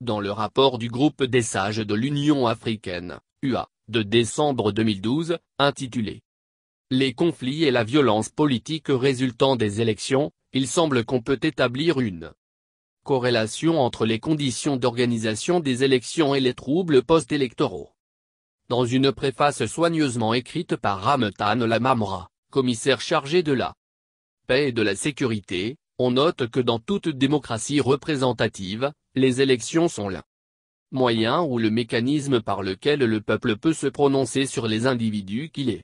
Dans le rapport du groupe des sages de l'Union africaine, UA, de décembre 2012, intitulé Les conflits et la violence politique résultant des élections, il semble qu'on peut établir une corrélation entre les conditions d'organisation des élections et les troubles post-électoraux. Dans une préface soigneusement écrite par Ramtan Lamamra, commissaire chargé de la paix et de la sécurité, on note que dans toute démocratie représentative, les élections sont là moyen ou le mécanisme par lequel le peuple peut se prononcer sur les individus qu'il est.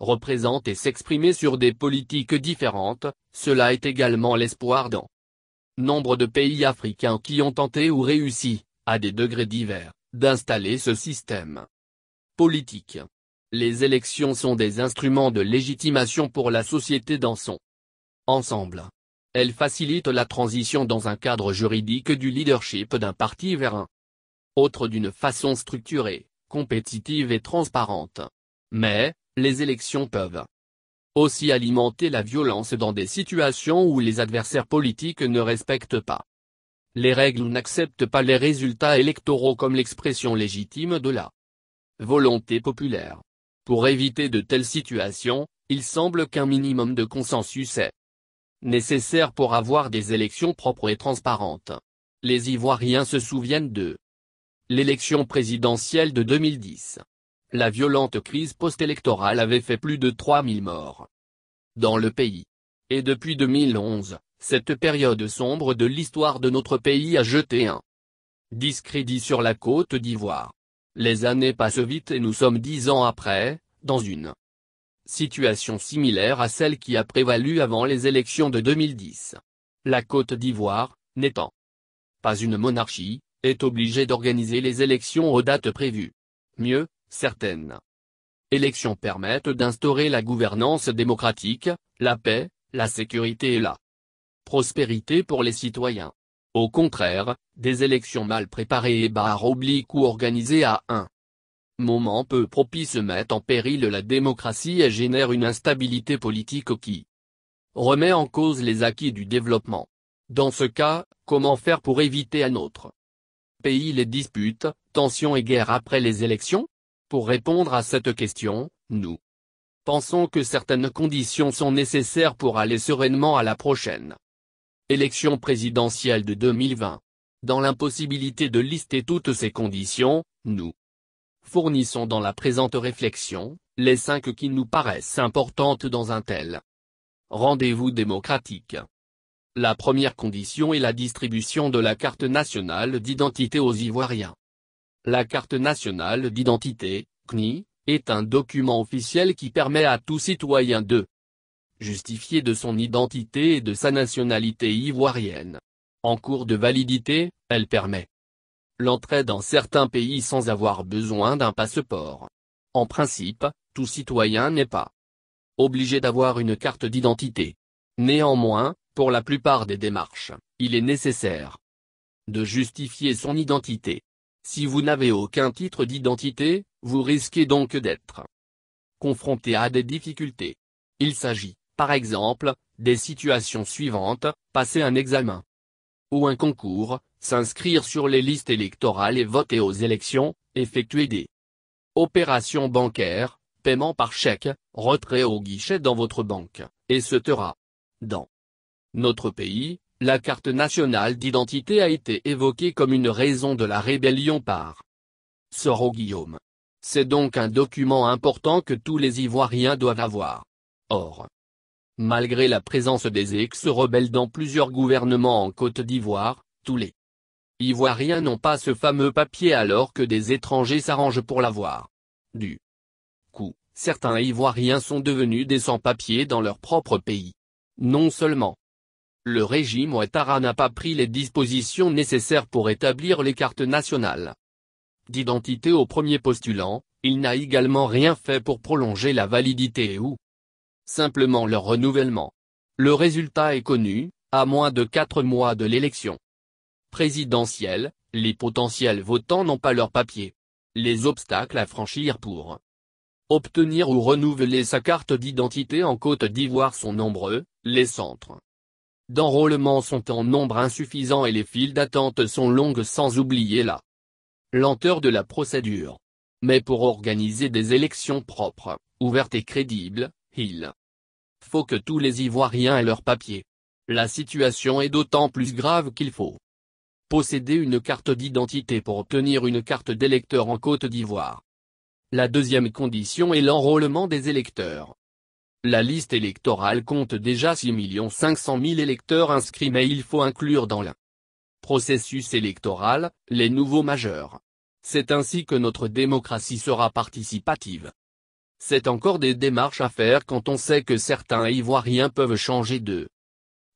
Représente et s'exprimer sur des politiques différentes, cela est également l'espoir dans nombre de pays africains qui ont tenté ou réussi, à des degrés divers, d'installer ce système politique. Les élections sont des instruments de légitimation pour la société dans son ensemble. Elle facilite la transition dans un cadre juridique du leadership d'un parti vers un autre d'une façon structurée, compétitive et transparente. Mais, les élections peuvent aussi alimenter la violence dans des situations où les adversaires politiques ne respectent pas les règles ou n'acceptent pas les résultats électoraux comme l'expression légitime de la volonté populaire. Pour éviter de telles situations, il semble qu'un minimum de consensus est nécessaire pour avoir des élections propres et transparentes. Les Ivoiriens se souviennent de l'élection présidentielle de 2010. La violente crise post-électorale avait fait plus de 3000 morts dans le pays. Et depuis 2011, cette période sombre de l'histoire de notre pays a jeté un discrédit sur la Côte d'Ivoire. Les années passent vite et nous sommes dix ans après, dans une situation similaire à celle qui a prévalu avant les élections de 2010. La Côte d'Ivoire, n'étant pas une monarchie, est obligée d'organiser les élections aux dates prévues. Mieux, certaines élections permettent d'instaurer la gouvernance démocratique, la paix, la sécurité et la prospérité pour les citoyens. Au contraire, des élections mal préparées et barres obliques ou organisées à un moment peu propice met en péril la démocratie et génère une instabilité politique qui remet en cause les acquis du développement. Dans ce cas, comment faire pour éviter un autre pays les disputes, tensions et guerres après les élections Pour répondre à cette question, nous pensons que certaines conditions sont nécessaires pour aller sereinement à la prochaine élection présidentielle de 2020. Dans l'impossibilité de lister toutes ces conditions, nous Fournissons dans la présente réflexion, les cinq qui nous paraissent importantes dans un tel rendez-vous démocratique. La première condition est la distribution de la carte nationale d'identité aux Ivoiriens. La carte nationale d'identité, CNI, est un document officiel qui permet à tout citoyen de justifier de son identité et de sa nationalité ivoirienne. En cours de validité, elle permet l'entrée dans certains pays sans avoir besoin d'un passeport. En principe, tout citoyen n'est pas obligé d'avoir une carte d'identité. Néanmoins, pour la plupart des démarches, il est nécessaire de justifier son identité. Si vous n'avez aucun titre d'identité, vous risquez donc d'être confronté à des difficultés. Il s'agit, par exemple, des situations suivantes, passer un examen ou un concours, s'inscrire sur les listes électorales et voter aux élections, effectuer des opérations bancaires, paiement par chèque, retrait au guichet dans votre banque, etc. Dans notre pays, la carte nationale d'identité a été évoquée comme une raison de la rébellion par Soro Guillaume. C'est donc un document important que tous les Ivoiriens doivent avoir. Or, malgré la présence des ex-rebelles dans plusieurs gouvernements en Côte d'Ivoire, tous les Ivoiriens n'ont pas ce fameux papier alors que des étrangers s'arrangent pour l'avoir. Du coup, certains Ivoiriens sont devenus des sans-papiers dans leur propre pays. Non seulement le régime Ouattara n'a pas pris les dispositions nécessaires pour établir les cartes nationales d'identité au premier postulant, il n'a également rien fait pour prolonger la validité ou simplement leur renouvellement. Le résultat est connu, à moins de quatre mois de l'élection présidentielle, les potentiels votants n'ont pas leur papier. Les obstacles à franchir pour obtenir ou renouveler sa carte d'identité en Côte d'Ivoire sont nombreux, les centres d'enrôlement sont en nombre insuffisant et les files d'attente sont longues sans oublier la lenteur de la procédure. Mais pour organiser des élections propres, ouvertes et crédibles, il faut que tous les Ivoiriens aient leur papier. La situation est d'autant plus grave qu'il faut posséder une carte d'identité pour obtenir une carte d'électeur en Côte d'Ivoire. La deuxième condition est l'enrôlement des électeurs. La liste électorale compte déjà 6 500 000 électeurs inscrits mais il faut inclure dans le processus électoral, les nouveaux majeurs. C'est ainsi que notre démocratie sera participative. C'est encore des démarches à faire quand on sait que certains Ivoiriens peuvent changer de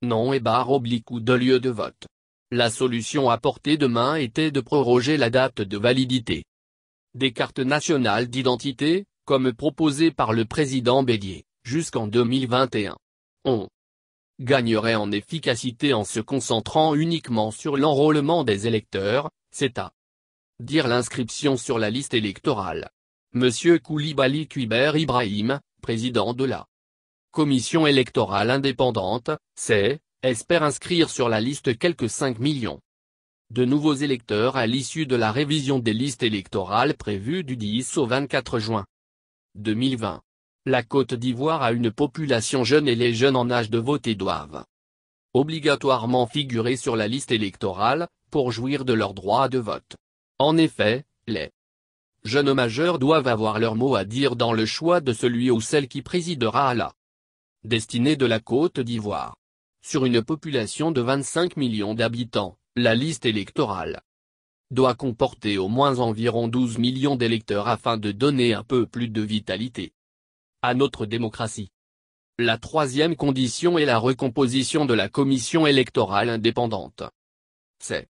nom et barre oblique ou de lieu de vote la solution apportée demain était de proroger la date de validité des cartes nationales d'identité, comme proposé par le président Bélier, jusqu'en 2021. On gagnerait en efficacité en se concentrant uniquement sur l'enrôlement des électeurs, c'est à dire l'inscription sur la liste électorale. Monsieur Koulibaly Kuiber Ibrahim, président de la Commission électorale indépendante, c'est, espère inscrire sur la liste quelques 5 millions de nouveaux électeurs à l'issue de la révision des listes électorales prévues du 10 au 24 juin 2020. La Côte d'Ivoire a une population jeune et les jeunes en âge de voter doivent obligatoirement figurer sur la liste électorale, pour jouir de leur droit de vote. En effet, les jeunes majeurs doivent avoir leur mot à dire dans le choix de celui ou celle qui présidera à la destinée de la Côte d'Ivoire sur une population de 25 millions d'habitants, la liste électorale doit comporter au moins environ 12 millions d'électeurs afin de donner un peu plus de vitalité à notre démocratie. La troisième condition est la recomposition de la commission électorale indépendante. C'est